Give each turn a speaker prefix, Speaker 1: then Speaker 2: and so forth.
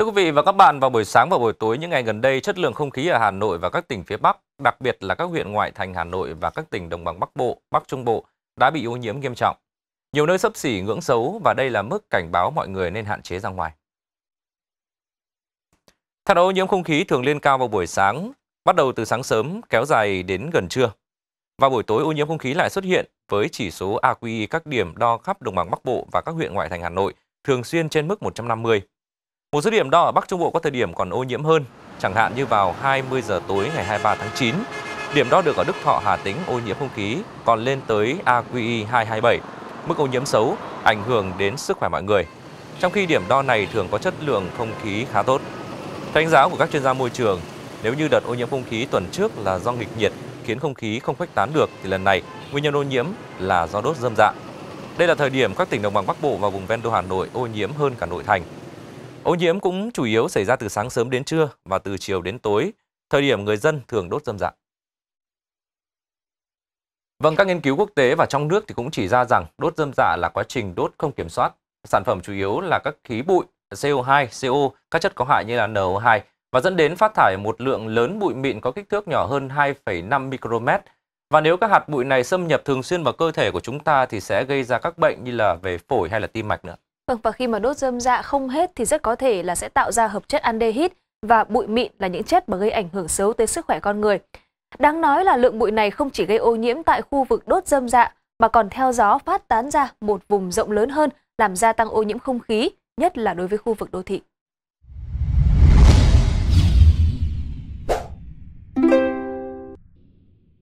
Speaker 1: Thưa quý vị và các bạn, vào buổi sáng và buổi tối những ngày gần đây, chất lượng không khí ở Hà Nội và các tỉnh phía Bắc, đặc biệt là các huyện ngoại thành Hà Nội và các tỉnh đồng bằng Bắc Bộ, Bắc Trung Bộ đã bị ô nhiễm nghiêm trọng. Nhiều nơi sấp xỉ ngưỡng xấu và đây là mức cảnh báo mọi người nên hạn chế ra ngoài. Than ô nhiễm không khí thường lên cao vào buổi sáng, bắt đầu từ sáng sớm kéo dài đến gần trưa. Và buổi tối ô nhiễm không khí lại xuất hiện với chỉ số AQI các điểm đo khắp đồng bằng Bắc Bộ và các huyện ngoại thành Hà Nội thường xuyên trên mức 150. Một số điểm đo ở Bắc Trung Bộ có thời điểm còn ô nhiễm hơn, chẳng hạn như vào 20 giờ tối ngày 23 tháng 9. Điểm đo được ở Đức Thọ, Hà Tĩnh ô nhiễm không khí còn lên tới AQI 227, mức ô nhiễm xấu ảnh hưởng đến sức khỏe mọi người. Trong khi điểm đo này thường có chất lượng không khí khá tốt. Theo đánh giá của các chuyên gia môi trường, nếu như đợt ô nhiễm không khí tuần trước là do nghịch nhiệt khiến không khí không khuếch tán được thì lần này nguyên nhân ô nhiễm là do đốt dâm dạ. Đây là thời điểm các tỉnh đồng bằng Bắc Bộ và vùng ven đô Hà Nội ô nhiễm hơn cả nội thành Ô nhiễm cũng chủ yếu xảy ra từ sáng sớm đến trưa và từ chiều đến tối, thời điểm người dân thường đốt dâm dạ. Vâng, các nghiên cứu quốc tế và trong nước thì cũng chỉ ra rằng đốt dâm dạ là quá trình đốt không kiểm soát. Sản phẩm chủ yếu là các khí bụi, CO2, CO, các chất có hại như là NO2 và dẫn đến phát thải một lượng lớn bụi mịn có kích thước nhỏ hơn 2,5 micromet. Và nếu các hạt bụi này xâm nhập thường xuyên vào cơ thể của chúng ta thì sẽ gây ra các bệnh như là về phổi hay là tim mạch nữa.
Speaker 2: Vâng, và khi mà đốt dơm dạ không hết thì rất có thể là sẽ tạo ra hợp chất aldehyde và bụi mịn là những chất mà gây ảnh hưởng xấu tới sức khỏe con người. Đáng nói là lượng bụi này không chỉ gây ô nhiễm tại khu vực đốt dơm dạ mà còn theo gió phát tán ra một vùng rộng lớn hơn làm gia tăng ô nhiễm không khí, nhất là đối với khu vực đô thị.